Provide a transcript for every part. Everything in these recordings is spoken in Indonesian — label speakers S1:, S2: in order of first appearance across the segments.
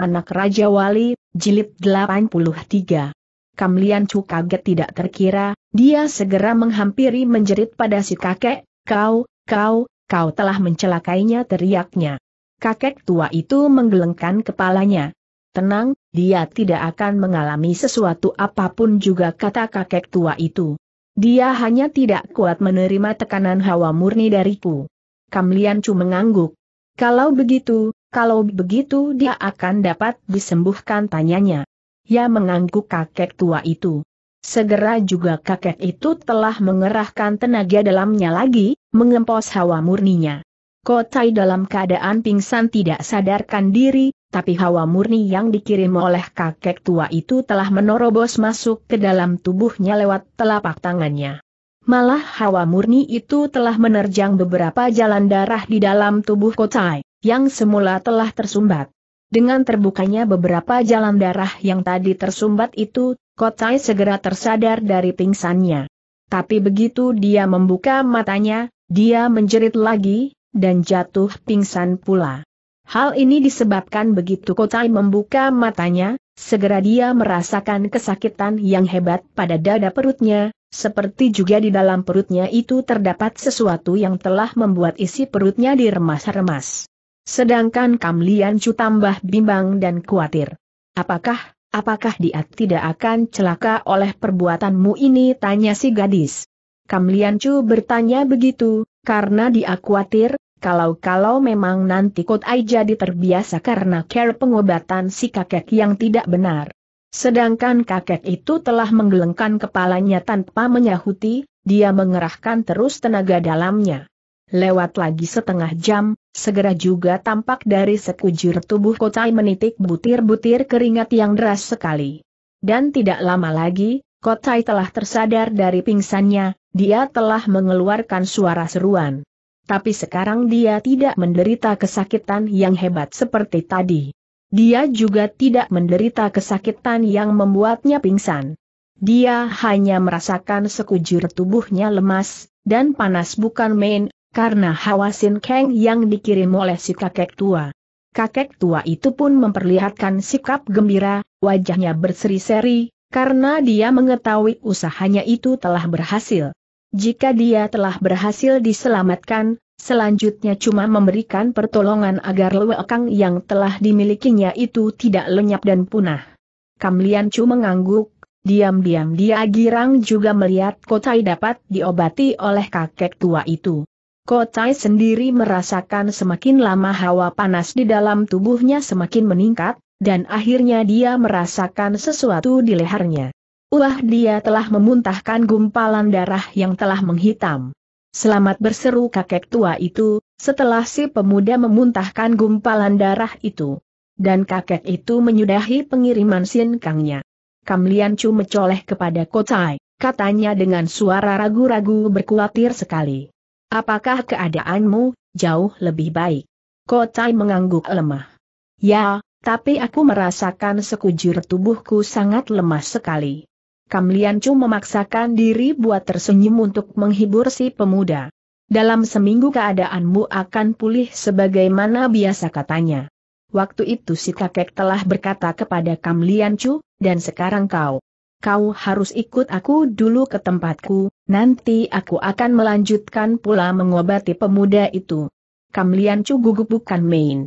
S1: Anak Raja Wali, Jilid 83. Kamlian Chu kaget tidak terkira, dia segera menghampiri menjerit pada si kakek, kau, kau, kau telah mencelakainya teriaknya. Kakek tua itu menggelengkan kepalanya. Tenang, dia tidak akan mengalami sesuatu apapun juga kata kakek tua itu. Dia hanya tidak kuat menerima tekanan hawa murni dariku. Kamlian Chu mengangguk. Kalau begitu, kalau begitu dia akan dapat disembuhkan tanyanya. Ya mengangguk kakek tua itu. Segera juga kakek itu telah mengerahkan tenaga dalamnya lagi, mengempos hawa murninya. Kotai dalam keadaan pingsan tidak sadarkan diri, tapi hawa murni yang dikirim oleh kakek tua itu telah menerobos masuk ke dalam tubuhnya lewat telapak tangannya. Malah hawa murni itu telah menerjang beberapa jalan darah di dalam tubuh Kotai yang semula telah tersumbat. Dengan terbukanya beberapa jalan darah yang tadi tersumbat itu, Kotai segera tersadar dari pingsannya. Tapi begitu dia membuka matanya, dia menjerit lagi, dan jatuh pingsan pula. Hal ini disebabkan begitu Kotai membuka matanya, segera dia merasakan kesakitan yang hebat pada dada perutnya, seperti juga di dalam perutnya itu terdapat sesuatu yang telah membuat isi perutnya diremas-remas. Sedangkan Kamlian Chu tambah bimbang dan khawatir. Apakah, apakah dia tidak akan celaka oleh perbuatanmu ini tanya si gadis. Kamlian Chu bertanya begitu, karena dia khawatir, kalau-kalau memang nanti Ai jadi terbiasa karena care pengobatan si kakek yang tidak benar. Sedangkan kakek itu telah menggelengkan kepalanya tanpa menyahuti, dia mengerahkan terus tenaga dalamnya. Lewat lagi setengah jam, segera juga tampak dari sekujur tubuh Kotai menitik butir-butir keringat yang deras sekali. Dan tidak lama lagi, Kotai telah tersadar dari pingsannya, dia telah mengeluarkan suara seruan. Tapi sekarang dia tidak menderita kesakitan yang hebat seperti tadi. Dia juga tidak menderita kesakitan yang membuatnya pingsan. Dia hanya merasakan sekujur tubuhnya lemas, dan panas bukan main, karena Hawasin Sin Kang yang dikirim oleh si kakek tua. Kakek tua itu pun memperlihatkan sikap gembira, wajahnya berseri-seri, karena dia mengetahui usahanya itu telah berhasil. Jika dia telah berhasil diselamatkan, selanjutnya cuma memberikan pertolongan agar lewekang yang telah dimilikinya itu tidak lenyap dan punah. Kamlian Chu mengangguk, diam-diam dia girang juga melihat kotai dapat diobati oleh kakek tua itu. Kotai sendiri merasakan semakin lama hawa panas di dalam tubuhnya semakin meningkat, dan akhirnya dia merasakan sesuatu di lehernya. Wah dia telah memuntahkan gumpalan darah yang telah menghitam. Selamat berseru kakek tua itu, setelah si pemuda memuntahkan gumpalan darah itu. Dan kakek itu menyudahi pengiriman sin kangnya. Kamlian Chu mencoleh kepada Kotai, katanya dengan suara ragu-ragu berkuatir sekali. Apakah keadaanmu jauh lebih baik? Kotai mengangguk lemah. Ya, tapi aku merasakan sekujur tubuhku sangat lemah sekali. Kam Chu memaksakan diri buat tersenyum untuk menghibur si pemuda. Dalam seminggu keadaanmu akan pulih sebagaimana biasa katanya. Waktu itu si kakek telah berkata kepada Kam Chu, dan sekarang kau kau harus ikut aku dulu ke tempatku, nanti aku akan melanjutkan pula mengobati pemuda itu. Kamlian Chu gugup bukan main.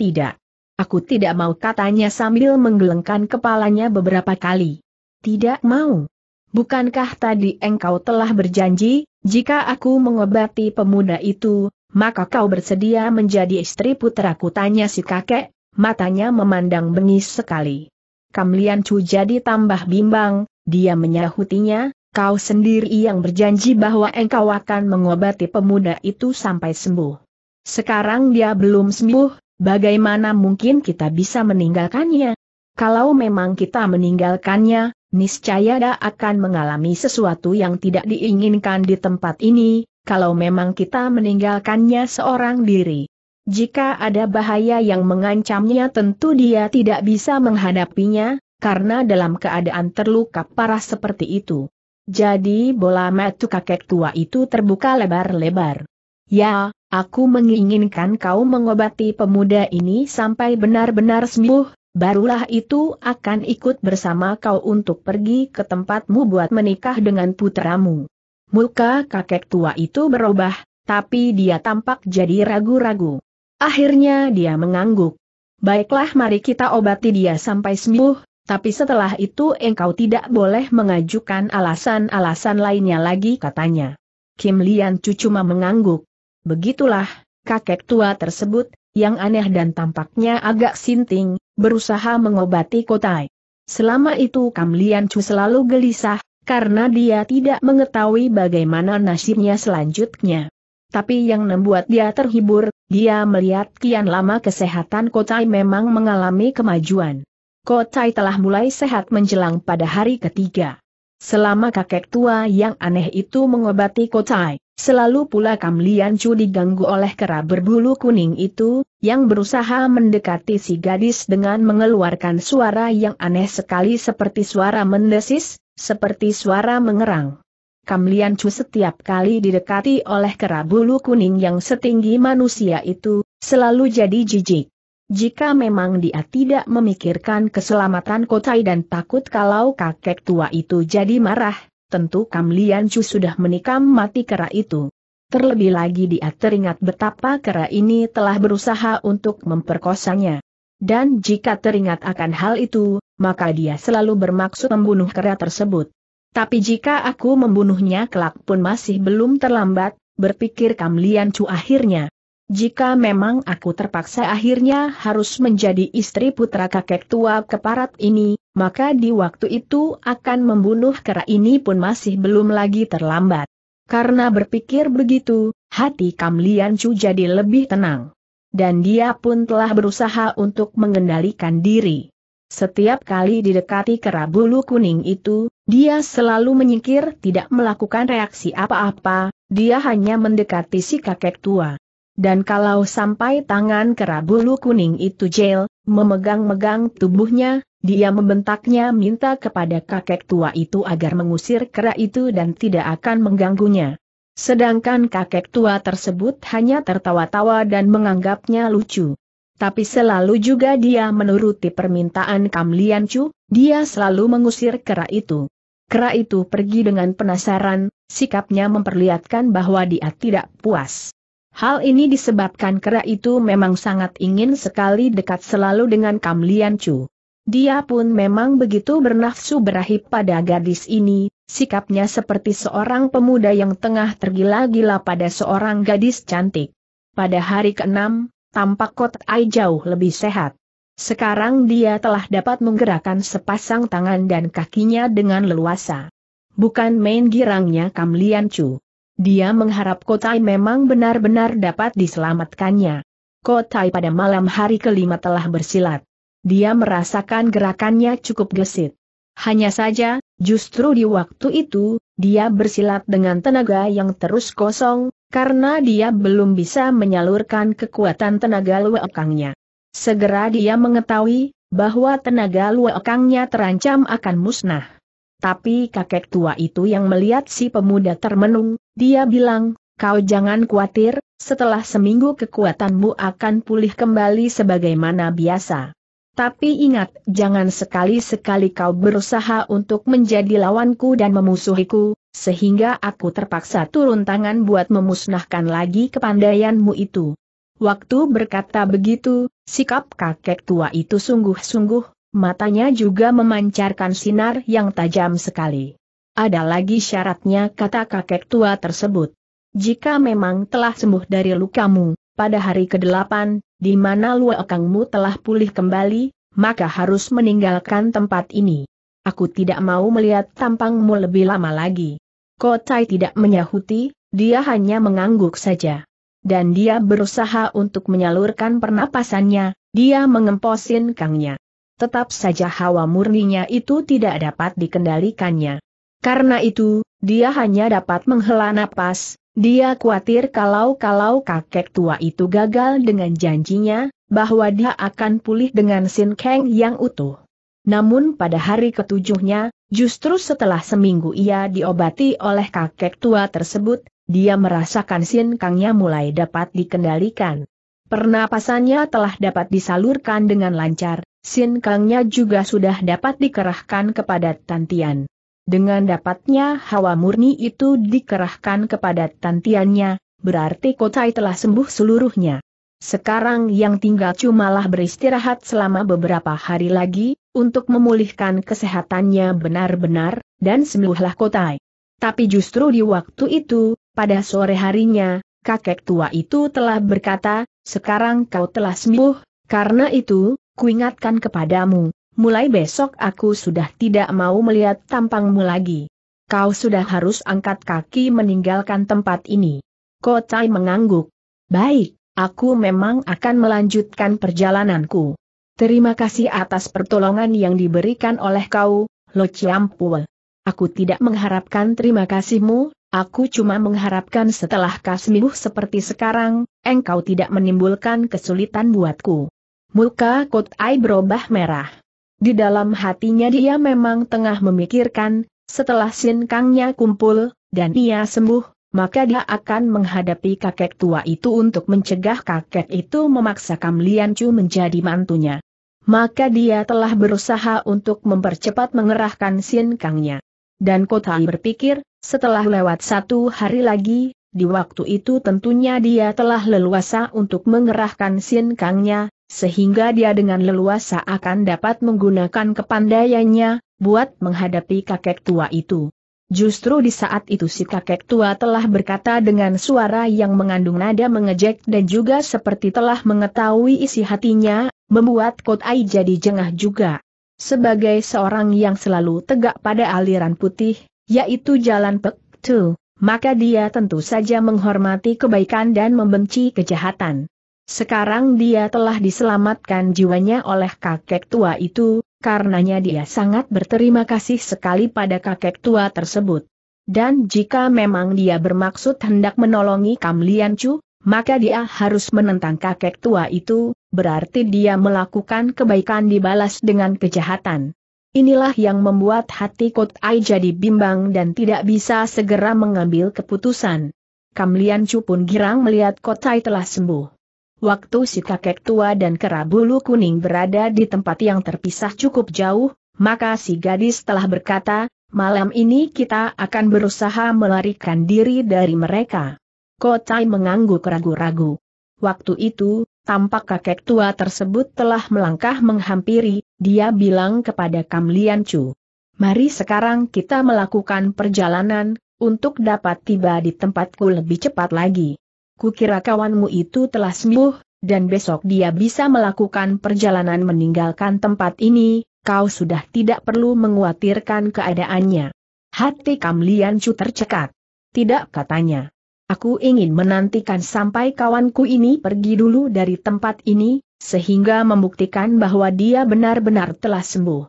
S1: Tidak. Aku tidak mau katanya sambil menggelengkan kepalanya beberapa kali. Tidak mau. Bukankah tadi engkau telah berjanji, jika aku mengobati pemuda itu, maka kau bersedia menjadi istri putraku tanya si kakek, matanya memandang bengis sekali. Kam Lian Chu jadi tambah bimbang, dia menyahutinya, kau sendiri yang berjanji bahwa engkau akan mengobati pemuda itu sampai sembuh. Sekarang dia belum sembuh, bagaimana mungkin kita bisa meninggalkannya? Kalau memang kita meninggalkannya, niscaya dia akan mengalami sesuatu yang tidak diinginkan di tempat ini, kalau memang kita meninggalkannya seorang diri. Jika ada bahaya yang mengancamnya tentu dia tidak bisa menghadapinya, karena dalam keadaan terluka parah seperti itu. Jadi bola metu kakek tua itu terbuka lebar-lebar. Ya, aku menginginkan kau mengobati pemuda ini sampai benar-benar sembuh, barulah itu akan ikut bersama kau untuk pergi ke tempatmu buat menikah dengan putramu. Muka kakek tua itu berubah, tapi dia tampak jadi ragu-ragu. Akhirnya dia mengangguk. Baiklah mari kita obati dia sampai sembuh, tapi setelah itu engkau tidak boleh mengajukan alasan-alasan lainnya lagi katanya. Kim Lian Chu cuma mengangguk. Begitulah, kakek tua tersebut, yang aneh dan tampaknya agak sinting, berusaha mengobati Kotai. Selama itu Kam Lian Chu selalu gelisah, karena dia tidak mengetahui bagaimana nasibnya selanjutnya. Tapi yang membuat dia terhibur, dia melihat kian lama kesehatan Kotai memang mengalami kemajuan. Kotai telah mulai sehat menjelang pada hari ketiga. Selama kakek tua yang aneh itu mengobati Kotai, selalu pula Kamlian Chu diganggu oleh kera berbulu kuning itu, yang berusaha mendekati si gadis dengan mengeluarkan suara yang aneh sekali seperti suara mendesis, seperti suara mengerang. Kam Lian Chu setiap kali didekati oleh bulu kuning yang setinggi manusia itu, selalu jadi jijik. Jika memang dia tidak memikirkan keselamatan Kotai dan takut kalau kakek tua itu jadi marah, tentu Kam Lian Chu sudah menikam mati kera itu. Terlebih lagi dia teringat betapa kera ini telah berusaha untuk memperkosanya. Dan jika teringat akan hal itu, maka dia selalu bermaksud membunuh kera tersebut. Tapi jika aku membunuhnya kelak pun masih belum terlambat, berpikir Kamlian Chu akhirnya. Jika memang aku terpaksa akhirnya harus menjadi istri putra kakek tua keparat ini, maka di waktu itu akan membunuh kera ini pun masih belum lagi terlambat. Karena berpikir begitu, hati Kamlian Chu jadi lebih tenang. Dan dia pun telah berusaha untuk mengendalikan diri. Setiap kali didekati bulu kuning itu, dia selalu menyingkir tidak melakukan reaksi apa-apa, dia hanya mendekati si kakek tua. Dan kalau sampai tangan bulu kuning itu jail, memegang-megang tubuhnya, dia membentaknya minta kepada kakek tua itu agar mengusir kera itu dan tidak akan mengganggunya. Sedangkan kakek tua tersebut hanya tertawa-tawa dan menganggapnya lucu. Tapi selalu juga dia menuruti permintaan Kam Lian Chu, dia selalu mengusir kera itu. Kera itu pergi dengan penasaran, sikapnya memperlihatkan bahwa dia tidak puas. Hal ini disebabkan kera itu memang sangat ingin sekali dekat selalu dengan Kam Lian Chu. Dia pun memang begitu bernafsu berahi pada gadis ini, sikapnya seperti seorang pemuda yang tengah tergila-gila pada seorang gadis cantik. Pada hari ke-6, tampak Kot Kotai jauh lebih sehat. Sekarang dia telah dapat menggerakkan sepasang tangan dan kakinya dengan leluasa. Bukan main girangnya Kam Lian Chu. Dia mengharap Kotai memang benar-benar dapat diselamatkannya. Kotai pada malam hari kelima telah bersilat. Dia merasakan gerakannya cukup gesit. Hanya saja, justru di waktu itu, dia bersilat dengan tenaga yang terus kosong, karena dia belum bisa menyalurkan kekuatan tenaga luekangnya. Segera dia mengetahui, bahwa tenaga luekangnya terancam akan musnah. Tapi kakek tua itu yang melihat si pemuda termenung, dia bilang, kau jangan khawatir, setelah seminggu kekuatanmu akan pulih kembali sebagaimana biasa. Tapi ingat, jangan sekali-sekali kau berusaha untuk menjadi lawanku dan memusuhiku, sehingga aku terpaksa turun tangan buat memusnahkan lagi kepandaianmu itu. Waktu berkata begitu, sikap kakek tua itu sungguh-sungguh, matanya juga memancarkan sinar yang tajam sekali. Ada lagi syaratnya kata kakek tua tersebut. Jika memang telah sembuh dari lukamu, pada hari ke-8, di mana luakangmu telah pulih kembali, maka harus meninggalkan tempat ini. Aku tidak mau melihat tampangmu lebih lama lagi. Kotai tidak menyahuti, dia hanya mengangguk saja. Dan dia berusaha untuk menyalurkan pernapasannya, dia mengemposin kangnya. Tetap saja hawa murninya itu tidak dapat dikendalikannya. Karena itu, dia hanya dapat menghela napas, dia khawatir kalau-kalau kakek tua itu gagal dengan janjinya, bahwa dia akan pulih dengan Sin Kang yang utuh. Namun pada hari ketujuhnya, justru setelah seminggu ia diobati oleh kakek tua tersebut, dia merasakan Sin Kangnya mulai dapat dikendalikan. Pernapasannya telah dapat disalurkan dengan lancar, Sin Kangnya juga sudah dapat dikerahkan kepada Tantian. Dengan dapatnya hawa murni itu dikerahkan kepada tantiannya, berarti Kotai telah sembuh seluruhnya. Sekarang yang tinggal cumalah beristirahat selama beberapa hari lagi, untuk memulihkan kesehatannya benar-benar, dan sembuhlah Kotai. Tapi justru di waktu itu, pada sore harinya, kakek tua itu telah berkata, sekarang kau telah sembuh, karena itu, kuingatkan kepadamu, mulai besok aku sudah tidak mau melihat tampangmu lagi. Kau sudah harus angkat kaki meninggalkan tempat ini. Kotai mengangguk. Baik, aku memang akan melanjutkan perjalananku. Terima kasih atas pertolongan yang diberikan oleh kau, Lo Chiampue. Aku tidak mengharapkan terima kasihmu, aku cuma mengharapkan setelah kasmiuh seperti sekarang, engkau tidak menimbulkan kesulitan buatku. Muka Kotai berubah merah. Di dalam hatinya dia memang tengah memikirkan, setelah Kangnya kumpul, dan ia sembuh, maka dia akan menghadapi kakek tua itu untuk mencegah kakek itu memaksa Kam Lian Chu menjadi mantunya. Maka dia telah berusaha untuk mempercepat mengerahkan Kangnya. Dan Kotai berpikir, setelah lewat satu hari lagi, di waktu itu tentunya dia telah leluasa untuk mengerahkan sin kangnya, sehingga dia dengan leluasa akan dapat menggunakan kepandaiannya, buat menghadapi kakek tua itu. Justru di saat itu si kakek tua telah berkata dengan suara yang mengandung nada mengejek dan juga seperti telah mengetahui isi hatinya, membuat Kotai jadi jengah juga. Sebagai seorang yang selalu tegak pada aliran putih, yaitu jalan Pek Tu, maka dia tentu saja menghormati kebaikan dan membenci kejahatan. Sekarang dia telah diselamatkan jiwanya oleh kakek tua itu, karenanya dia sangat berterima kasih sekali pada kakek tua tersebut. Dan jika memang dia bermaksud hendak menolongi Kam Lian Chu, maka dia harus menentang kakek tua itu, berarti dia melakukan kebaikan dibalas dengan kejahatan. Inilah yang membuat hati Ai jadi bimbang dan tidak bisa segera mengambil keputusan. Kamlian Chu pun girang melihat Ai telah sembuh. Waktu si kakek tua dan kerabulu kuning berada di tempat yang terpisah cukup jauh, maka si gadis telah berkata, malam ini kita akan berusaha melarikan diri dari mereka. Kotai mengangguk ragu-ragu. Waktu itu, Tampak kakek tua tersebut telah melangkah menghampiri, dia bilang kepada Kam Lian Chu. Mari sekarang kita melakukan perjalanan, untuk dapat tiba di tempatku lebih cepat lagi. Kukira kawanmu itu telah sembuh, dan besok dia bisa melakukan perjalanan meninggalkan tempat ini, kau sudah tidak perlu menguatirkan keadaannya. Hati Kam Lian Chu tercekat. Tidak katanya. Aku ingin menantikan sampai kawanku ini pergi dulu dari tempat ini, sehingga membuktikan bahwa dia benar-benar telah sembuh.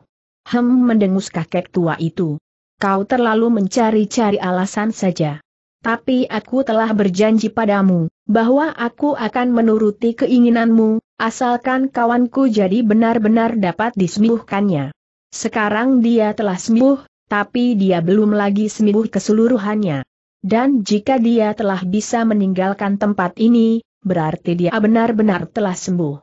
S1: Hem mendengus kakek tua itu. Kau terlalu mencari-cari alasan saja. Tapi aku telah berjanji padamu, bahwa aku akan menuruti keinginanmu, asalkan kawanku jadi benar-benar dapat disembuhkannya. Sekarang dia telah sembuh, tapi dia belum lagi sembuh keseluruhannya. Dan jika dia telah bisa meninggalkan tempat ini, berarti dia benar-benar telah sembuh.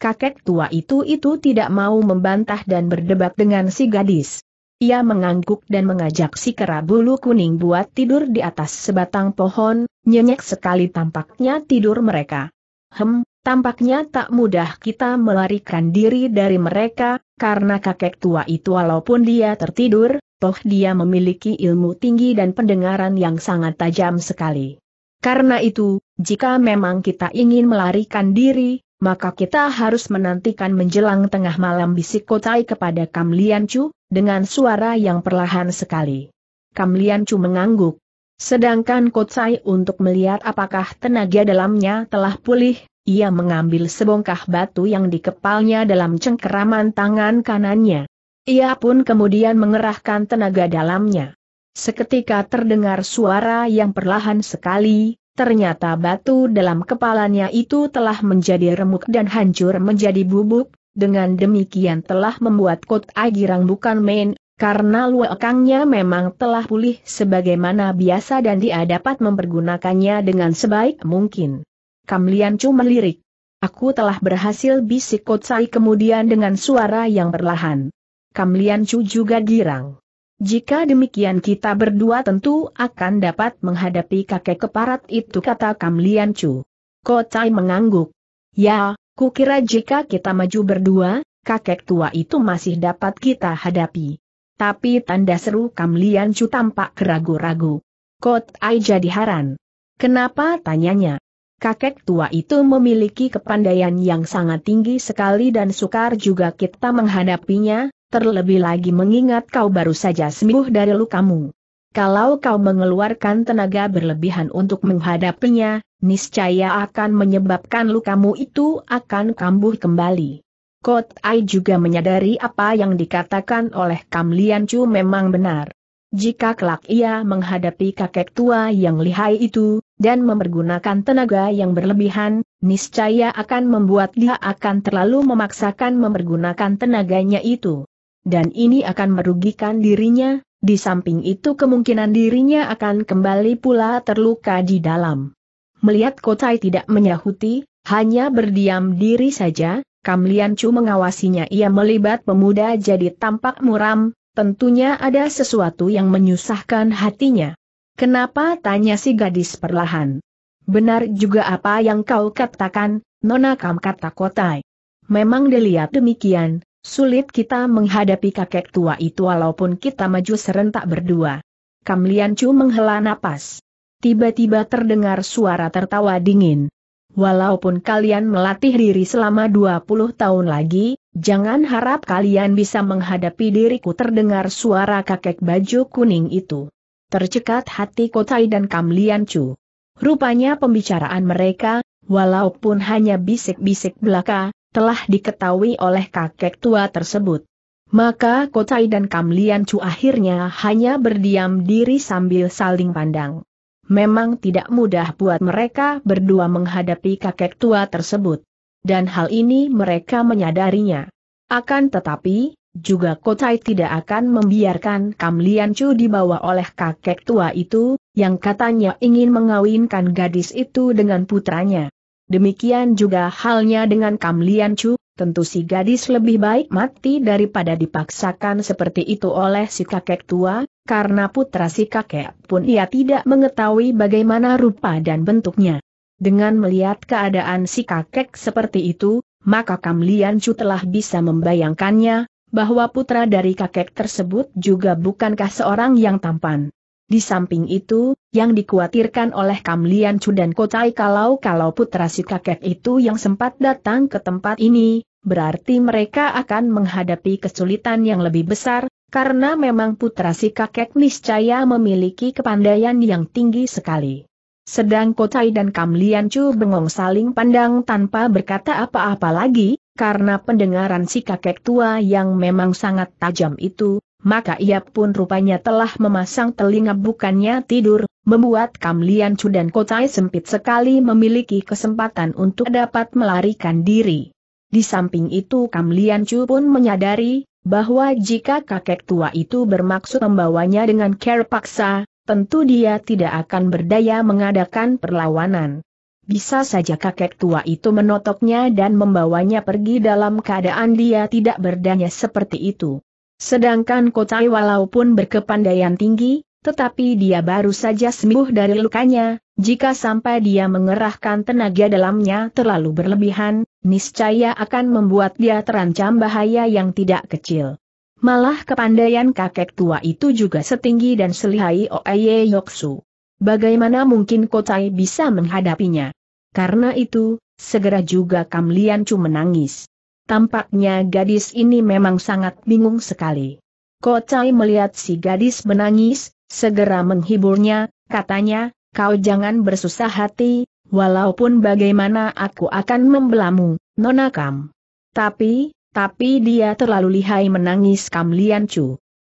S1: Kakek tua itu itu tidak mau membantah dan berdebat dengan si gadis. Ia mengangguk dan mengajak si kera bulu kuning buat tidur di atas sebatang pohon, Nyenyak sekali tampaknya tidur mereka. Hem, tampaknya tak mudah kita melarikan diri dari mereka, karena kakek tua itu walaupun dia tertidur, toh dia memiliki ilmu tinggi dan pendengaran yang sangat tajam sekali. Karena itu, jika memang kita ingin melarikan diri, maka kita harus menantikan menjelang tengah malam bisik Kotai kepada Kam Lian Chu, dengan suara yang perlahan sekali. Kam Lian Chu mengangguk. Sedangkan Kotai untuk melihat apakah tenaga dalamnya telah pulih, ia mengambil sebongkah batu yang dikepalnya dalam cengkeraman tangan kanannya. Ia pun kemudian mengerahkan tenaga dalamnya. Seketika terdengar suara yang perlahan sekali, ternyata batu dalam kepalanya itu telah menjadi remuk dan hancur menjadi bubuk, dengan demikian telah membuat Kot Agirang bukan main, karena luakangnya memang telah pulih sebagaimana biasa dan dia dapat mempergunakannya dengan sebaik mungkin. Kamlian cuma lirik. Aku telah berhasil bisik Kot Sai kemudian dengan suara yang perlahan. Kam Lian Chu juga girang. Jika demikian kita berdua tentu akan dapat menghadapi kakek keparat itu kata Kam Lian Chu. Chai mengangguk. Ya, kukira jika kita maju berdua, kakek tua itu masih dapat kita hadapi. Tapi tanda seru Kam Lian Chu tampak keragu-ragu. Chai jadi heran. Kenapa tanyanya? Kakek tua itu memiliki kepandaian yang sangat tinggi sekali dan sukar juga kita menghadapinya, terlebih lagi mengingat kau baru saja sembuh dari lukamu. Kalau kau mengeluarkan tenaga berlebihan untuk menghadapinya, niscaya akan menyebabkan lukamu itu akan kambuh kembali. Kot Ai juga menyadari apa yang dikatakan oleh Kam Lian Chu memang benar. Jika kelak ia menghadapi kakek tua yang lihai itu, dan mempergunakan tenaga yang berlebihan, niscaya akan membuat dia akan terlalu memaksakan mempergunakan tenaganya itu dan ini akan merugikan dirinya, di samping itu kemungkinan dirinya akan kembali pula terluka di dalam. Melihat Kotai tidak menyahuti, hanya berdiam diri saja, Kam Lian Chu mengawasinya ia melibat pemuda jadi tampak muram, tentunya ada sesuatu yang menyusahkan hatinya. Kenapa tanya si gadis perlahan. Benar juga apa yang kau katakan, Nona Kam kata Kotai. Memang dilihat demikian, Sulit kita menghadapi kakek tua itu walaupun kita maju serentak berdua. Kamlian Chu menghela napas. Tiba-tiba terdengar suara tertawa dingin. Walaupun kalian melatih diri selama 20 tahun lagi, jangan harap kalian bisa menghadapi diriku terdengar suara kakek baju kuning itu. Tercekat hati Kotai dan Kam Lian Chu. Rupanya pembicaraan mereka, walaupun hanya bisik-bisik belaka, telah diketahui oleh kakek tua tersebut. Maka Kotai dan Kamlian Chu akhirnya hanya berdiam diri sambil saling pandang. Memang tidak mudah buat mereka berdua menghadapi kakek tua tersebut. Dan hal ini mereka menyadarinya. Akan tetapi, juga Kotai tidak akan membiarkan Kamlian Chu dibawa oleh kakek tua itu, yang katanya ingin mengawinkan gadis itu dengan putranya. Demikian juga halnya dengan Kamlian Lian Chu, tentu si gadis lebih baik mati daripada dipaksakan seperti itu oleh si kakek tua, karena putra si kakek pun ia tidak mengetahui bagaimana rupa dan bentuknya. Dengan melihat keadaan si kakek seperti itu, maka Kamlian Lian Chu telah bisa membayangkannya, bahwa putra dari kakek tersebut juga bukankah seorang yang tampan. Di samping itu, yang dikhawatirkan oleh Kamlian Chu dan Kotai kalau-kalau putra si kakek itu yang sempat datang ke tempat ini, berarti mereka akan menghadapi kesulitan yang lebih besar, karena memang putra si kakek niscaya memiliki kepandaian yang tinggi sekali. Sedang Kotai dan Kamlian Chu bengong saling pandang tanpa berkata apa-apa lagi, karena pendengaran si kakek tua yang memang sangat tajam itu, maka ia pun rupanya telah memasang telinga bukannya tidur, membuat Kam Lian Chu dan Kotai sempit sekali memiliki kesempatan untuk dapat melarikan diri. Di samping itu Kam Lian Chu pun menyadari, bahwa jika kakek tua itu bermaksud membawanya dengan care paksa, tentu dia tidak akan berdaya mengadakan perlawanan. Bisa saja kakek tua itu menotoknya dan membawanya pergi dalam keadaan dia tidak berdaya seperti itu. Sedangkan Kotai walaupun berkepandaian tinggi, tetapi dia baru saja sembuh dari lukanya, jika sampai dia mengerahkan tenaga dalamnya terlalu berlebihan, niscaya akan membuat dia terancam bahaya yang tidak kecil. Malah kepandaian kakek tua itu juga setinggi dan selihai Oeye Yoksu. Bagaimana mungkin Kotai bisa menghadapinya? Karena itu, segera juga Kamlian Chu menangis. Tampaknya gadis ini memang sangat bingung sekali. Kocai melihat si gadis menangis, segera menghiburnya, katanya, kau jangan bersusah hati, walaupun bagaimana aku akan membelamu, Nona Kam. Tapi, tapi dia terlalu lihai menangis Kam Lian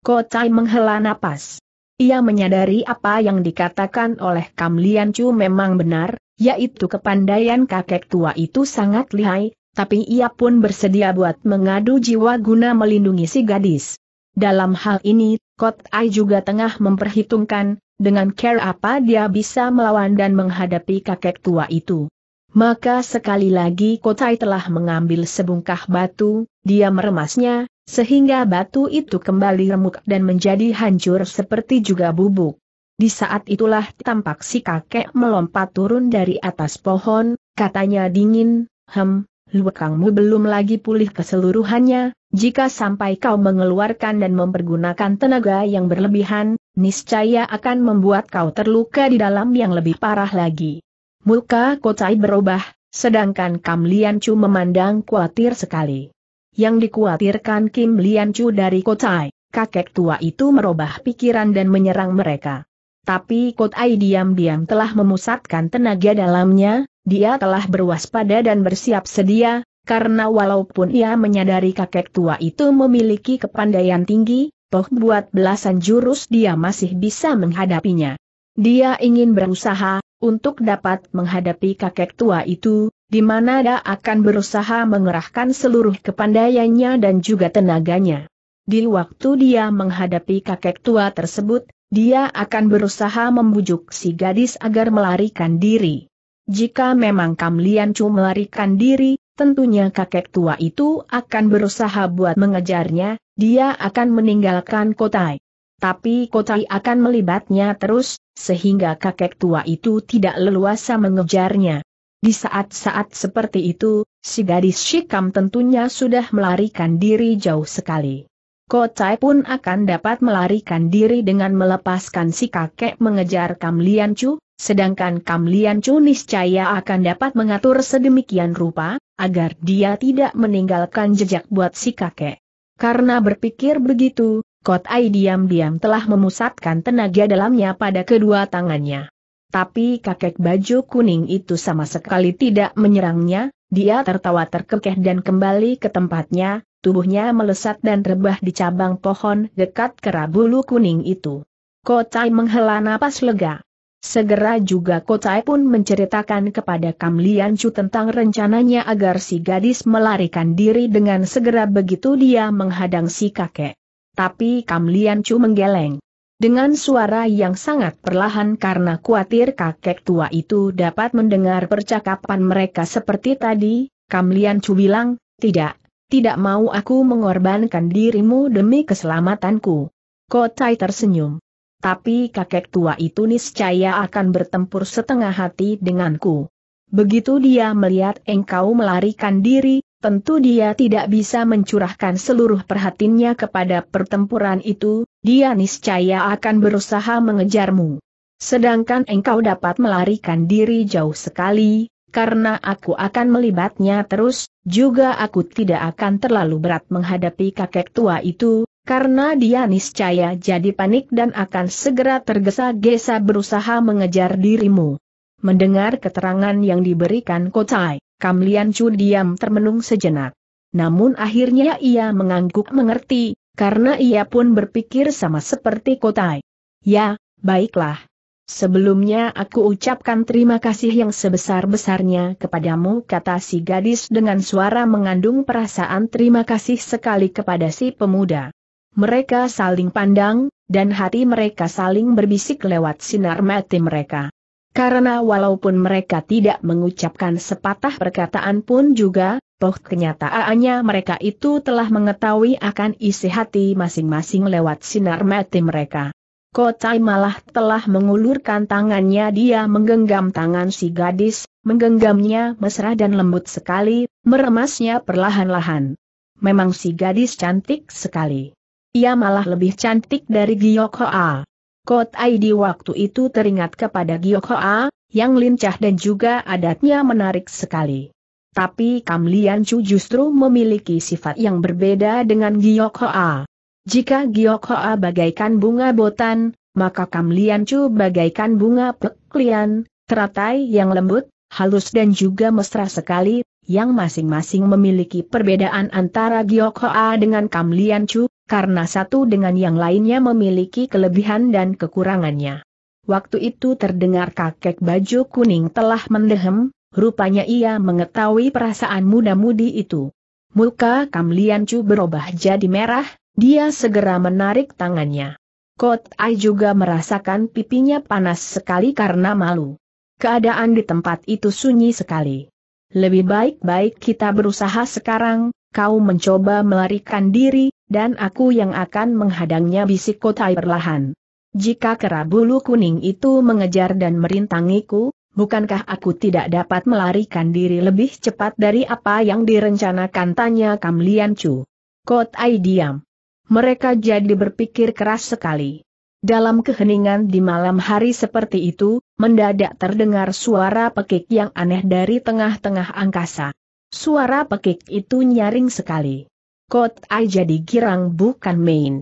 S1: Kocai menghela napas. Ia menyadari apa yang dikatakan oleh Kam Lian memang benar, yaitu kepandaian kakek tua itu sangat lihai, tapi ia pun bersedia buat mengadu jiwa guna melindungi si gadis. Dalam hal ini, Kot Ai juga tengah memperhitungkan, dengan care apa dia bisa melawan dan menghadapi kakek tua itu. Maka sekali lagi Kot Ai telah mengambil sebungkah batu, dia meremasnya, sehingga batu itu kembali remuk dan menjadi hancur seperti juga bubuk. Di saat itulah tampak si kakek melompat turun dari atas pohon, katanya dingin, hem, luekangmu belum lagi pulih keseluruhannya, jika sampai kau mengeluarkan dan mempergunakan tenaga yang berlebihan, niscaya akan membuat kau terluka di dalam yang lebih parah lagi. Muka Kocai berubah, sedangkan Kam Lian Chu memandang khawatir sekali. Yang dikhawatirkan Kim Lian Chu dari Kocai, kakek tua itu merubah pikiran dan menyerang mereka. Tapi Kotai diam-diam telah memusatkan tenaga dalamnya, dia telah berwaspada dan bersiap sedia, karena walaupun ia menyadari kakek tua itu memiliki kepandaian tinggi, toh buat belasan jurus dia masih bisa menghadapinya. Dia ingin berusaha, untuk dapat menghadapi kakek tua itu, di mana dia akan berusaha mengerahkan seluruh kepandaiannya dan juga tenaganya. Di waktu dia menghadapi kakek tua tersebut, dia akan berusaha membujuk si gadis agar melarikan diri. Jika memang Kamlian Chu melarikan diri, tentunya kakek tua itu akan berusaha buat mengejarnya, dia akan meninggalkan Kotai. Tapi Kotai akan melibatnya terus, sehingga kakek tua itu tidak leluasa mengejarnya. Di saat-saat seperti itu, si gadis Shikam tentunya sudah melarikan diri jauh sekali. Kotai pun akan dapat melarikan diri dengan melepaskan si kakek mengejar Kamlian Chu, Sedangkan Kamlian caya akan dapat mengatur sedemikian rupa, agar dia tidak meninggalkan jejak buat si kakek. Karena berpikir begitu, Kot Kotai diam-diam telah memusatkan tenaga dalamnya pada kedua tangannya. Tapi kakek baju kuning itu sama sekali tidak menyerangnya, dia tertawa terkekeh dan kembali ke tempatnya, tubuhnya melesat dan rebah di cabang pohon dekat kerabulu kuning itu. Kotai menghela napas lega. Segera juga Kotai pun menceritakan kepada Kam Lian Chu tentang rencananya agar si gadis melarikan diri dengan segera begitu dia menghadang si kakek. Tapi Kam Lian Chu menggeleng. Dengan suara yang sangat perlahan karena khawatir kakek tua itu dapat mendengar percakapan mereka seperti tadi, Kam Lian Chu bilang, tidak, tidak mau aku mengorbankan dirimu demi keselamatanku. Kotai tersenyum tapi kakek tua itu niscaya akan bertempur setengah hati denganku. Begitu dia melihat engkau melarikan diri, tentu dia tidak bisa mencurahkan seluruh perhatiannya kepada pertempuran itu, dia niscaya akan berusaha mengejarmu. Sedangkan engkau dapat melarikan diri jauh sekali, karena aku akan melibatnya terus, juga aku tidak akan terlalu berat menghadapi kakek tua itu, karena dia niscaya jadi panik dan akan segera tergesa-gesa berusaha mengejar dirimu. Mendengar keterangan yang diberikan Kotai, Kamlian Chu diam termenung sejenak. Namun akhirnya ia mengangguk mengerti, karena ia pun berpikir sama seperti Kotai. Ya, baiklah. Sebelumnya aku ucapkan terima kasih yang sebesar-besarnya kepadamu kata si gadis dengan suara mengandung perasaan terima kasih sekali kepada si pemuda. Mereka saling pandang, dan hati mereka saling berbisik lewat sinar mati mereka. Karena walaupun mereka tidak mengucapkan sepatah perkataan pun juga, toh kenyataannya mereka itu telah mengetahui akan isi hati masing-masing lewat sinar mati mereka. Kotai malah telah mengulurkan tangannya dia menggenggam tangan si gadis, menggenggamnya mesra dan lembut sekali, meremasnya perlahan-lahan. Memang si gadis cantik sekali ia malah lebih cantik dari Giyokhoa. Kot Ai di waktu itu teringat kepada Giyokhoa, yang lincah dan juga adatnya menarik sekali. Tapi Kam Lian Chu justru memiliki sifat yang berbeda dengan Giyokhoa. Jika Giyokhoa bagaikan bunga botan, maka Kam Lian Chu bagaikan bunga peklian, teratai yang lembut, halus dan juga mesra sekali, yang masing-masing memiliki perbedaan antara Giyokhoa dengan Kam Lian Chu, karena satu dengan yang lainnya memiliki kelebihan dan kekurangannya. Waktu itu terdengar kakek baju kuning telah mendehem, rupanya ia mengetahui perasaan muda-mudi itu. Muka Kamliancu berubah jadi merah, dia segera menarik tangannya. Kot Ai juga merasakan pipinya panas sekali karena malu. Keadaan di tempat itu sunyi sekali. Lebih baik-baik kita berusaha sekarang, kau mencoba melarikan diri, dan aku yang akan menghadangnya bisik kotai perlahan. Jika kerabulu kuning itu mengejar dan merintangiku, bukankah aku tidak dapat melarikan diri lebih cepat dari apa yang direncanakan tanya Kam Lian Chu. Kotai diam. Mereka jadi berpikir keras sekali. Dalam keheningan di malam hari seperti itu, mendadak terdengar suara pekik yang aneh dari tengah-tengah angkasa. Suara pekik itu nyaring sekali. Kot Ai jadi girang bukan main.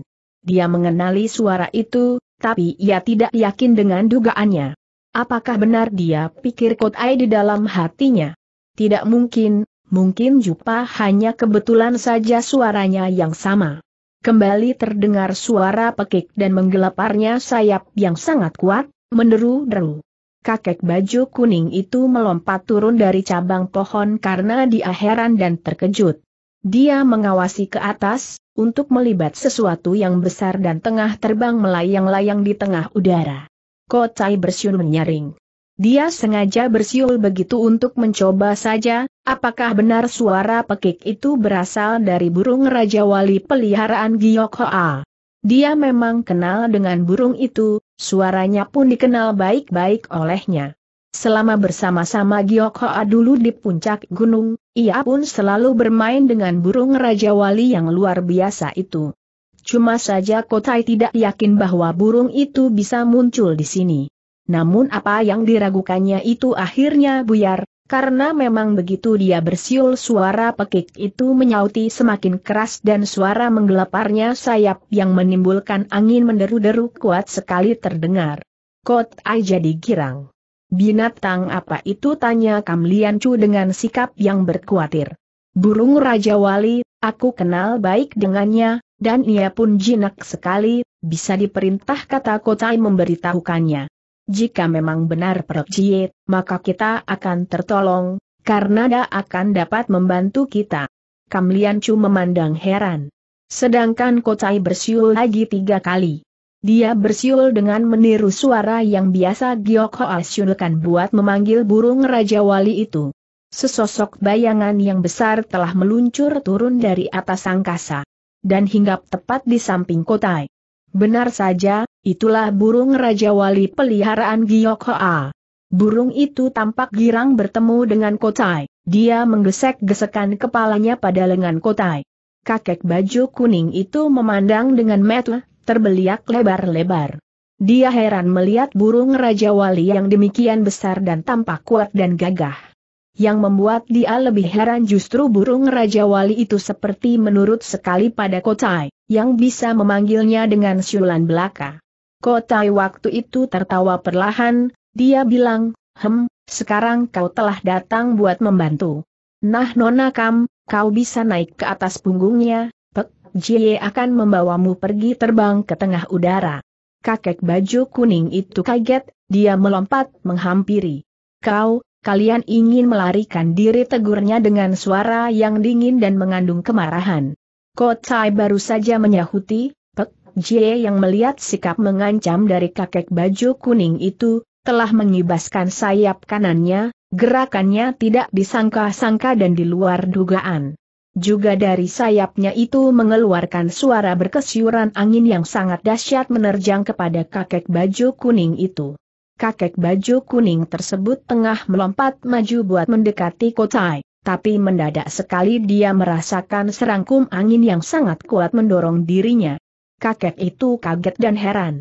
S1: Dia mengenali suara itu, tapi ia tidak yakin dengan dugaannya. Apakah benar dia pikir Kot Ai di dalam hatinya? Tidak mungkin, mungkin Jupa hanya kebetulan saja suaranya yang sama. Kembali terdengar suara pekik dan menggelaparnya sayap yang sangat kuat, meneru deru kakek baju kuning itu melompat turun dari cabang pohon karena dia heran dan terkejut. Dia mengawasi ke atas, untuk melibat sesuatu yang besar dan tengah terbang melayang-layang di tengah udara. Kocai bersiul menyaring. Dia sengaja bersiul begitu untuk mencoba saja, apakah benar suara pekik itu berasal dari burung Raja Wali peliharaan Giokhoa. Dia memang kenal dengan burung itu, Suaranya pun dikenal baik-baik olehnya. Selama bersama-sama Giok Hoa dulu di puncak gunung, ia pun selalu bermain dengan burung Raja Wali yang luar biasa itu. Cuma saja Kotai tidak yakin bahwa burung itu bisa muncul di sini. Namun apa yang diragukannya itu akhirnya buyar, karena memang begitu dia bersiul suara pekik itu menyauti semakin keras dan suara menggelaparnya sayap yang menimbulkan angin menderu-deru kuat sekali terdengar. Kot Ai jadi girang. Binatang apa itu tanya Kamlian Chu dengan sikap yang berkuatir. Burung Raja Wali, aku kenal baik dengannya, dan ia pun jinak sekali, bisa diperintah kata Kotai memberitahukannya. Jika memang benar Prok Jiet, maka kita akan tertolong, karena dia akan dapat membantu kita. Kam Lian Chu memandang heran. Sedangkan Kocai bersiul lagi tiga kali. Dia bersiul dengan meniru suara yang biasa Giok Hoa buat memanggil burung Raja Wali itu. Sesosok bayangan yang besar telah meluncur turun dari atas angkasa. Dan hinggap tepat di samping Kotai. Benar saja, Itulah burung Raja Wali peliharaan Giok Hoa. Burung itu tampak girang bertemu dengan Kotai. Dia menggesek-gesekan kepalanya pada lengan Kotai. Kakek baju kuning itu memandang dengan mata terbeliak lebar-lebar. Dia heran melihat burung Raja Wali yang demikian besar dan tampak kuat dan gagah. Yang membuat dia lebih heran justru burung Raja Wali itu seperti menurut sekali pada Kotai, yang bisa memanggilnya dengan siulan belaka. Kotai waktu itu tertawa perlahan, dia bilang, hem, sekarang kau telah datang buat membantu. Nah Nona Kam, kau bisa naik ke atas punggungnya, Pek Jie akan membawamu pergi terbang ke tengah udara. Kakek baju kuning itu kaget, dia melompat menghampiri. Kau, kalian ingin melarikan diri tegurnya dengan suara yang dingin dan mengandung kemarahan. Kotai baru saja menyahuti, Jie yang melihat sikap mengancam dari kakek baju kuning itu, telah mengibaskan sayap kanannya, gerakannya tidak disangka-sangka dan di luar dugaan. Juga dari sayapnya itu mengeluarkan suara berkesyuran angin yang sangat dahsyat menerjang kepada kakek baju kuning itu. Kakek baju kuning tersebut tengah melompat maju buat mendekati Kotai tapi mendadak sekali dia merasakan serangkum angin yang sangat kuat mendorong dirinya kakek itu kaget dan heran.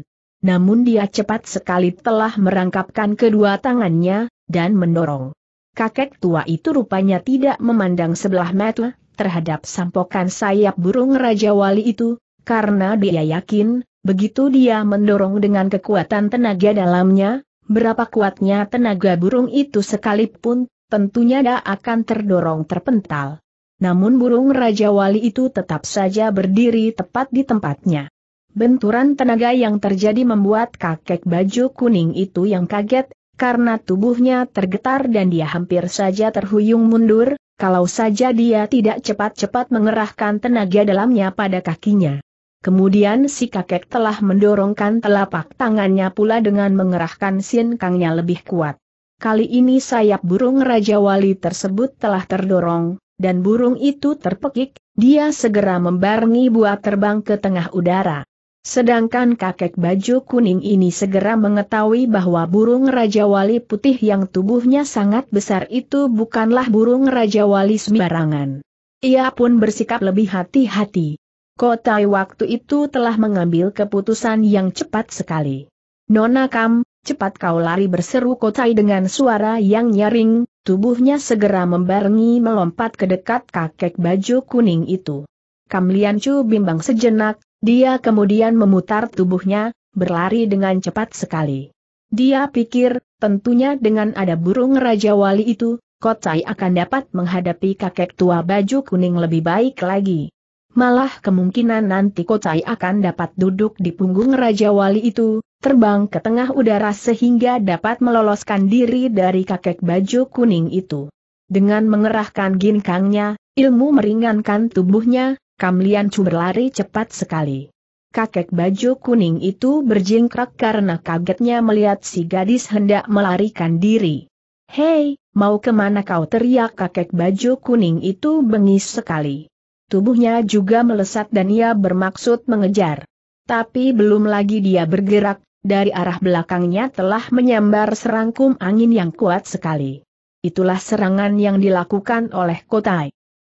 S1: Namun dia cepat sekali telah merangkapkan kedua tangannya, dan mendorong. Kakek tua itu rupanya tidak memandang sebelah mata terhadap sampokan sayap burung Raja Wali itu, karena dia yakin, begitu dia mendorong dengan kekuatan tenaga dalamnya, berapa kuatnya tenaga burung itu sekalipun, tentunya dia akan terdorong terpental. Namun burung Raja Wali itu tetap saja berdiri tepat di tempatnya. Benturan tenaga yang terjadi membuat kakek baju kuning itu yang kaget, karena tubuhnya tergetar dan dia hampir saja terhuyung mundur, kalau saja dia tidak cepat-cepat mengerahkan tenaga dalamnya pada kakinya. Kemudian si kakek telah mendorongkan telapak tangannya pula dengan mengerahkan sin kangnya lebih kuat. Kali ini sayap burung Raja Wali tersebut telah terdorong, dan burung itu terpekik, dia segera membarengi buah terbang ke tengah udara. Sedangkan kakek baju kuning ini segera mengetahui bahwa burung Raja Wali putih yang tubuhnya sangat besar itu bukanlah burung Raja Wali sembarangan. Ia pun bersikap lebih hati-hati. Kotai waktu itu telah mengambil keputusan yang cepat sekali. Nona Kam, cepat kau lari berseru Kotai dengan suara yang nyaring, Tubuhnya segera membarengi melompat ke dekat kakek baju kuning itu. Kam Chu bimbang sejenak, dia kemudian memutar tubuhnya, berlari dengan cepat sekali. Dia pikir, tentunya dengan ada burung Raja Wali itu, Kotai akan dapat menghadapi kakek tua baju kuning lebih baik lagi. Malah kemungkinan nanti Kotai akan dapat duduk di punggung Raja Wali itu, terbang ke tengah udara sehingga dapat meloloskan diri dari kakek baju kuning itu. Dengan mengerahkan ginkangnya, ilmu meringankan tubuhnya, Kamlian Chu berlari cepat sekali. Kakek baju kuning itu berjingkrak karena kagetnya melihat si gadis hendak melarikan diri. Hei, mau kemana kau teriak kakek baju kuning itu bengis sekali. Tubuhnya juga melesat dan ia bermaksud mengejar. Tapi belum lagi dia bergerak, dari arah belakangnya telah menyambar serangkum angin yang kuat sekali. Itulah serangan yang dilakukan oleh Kotai.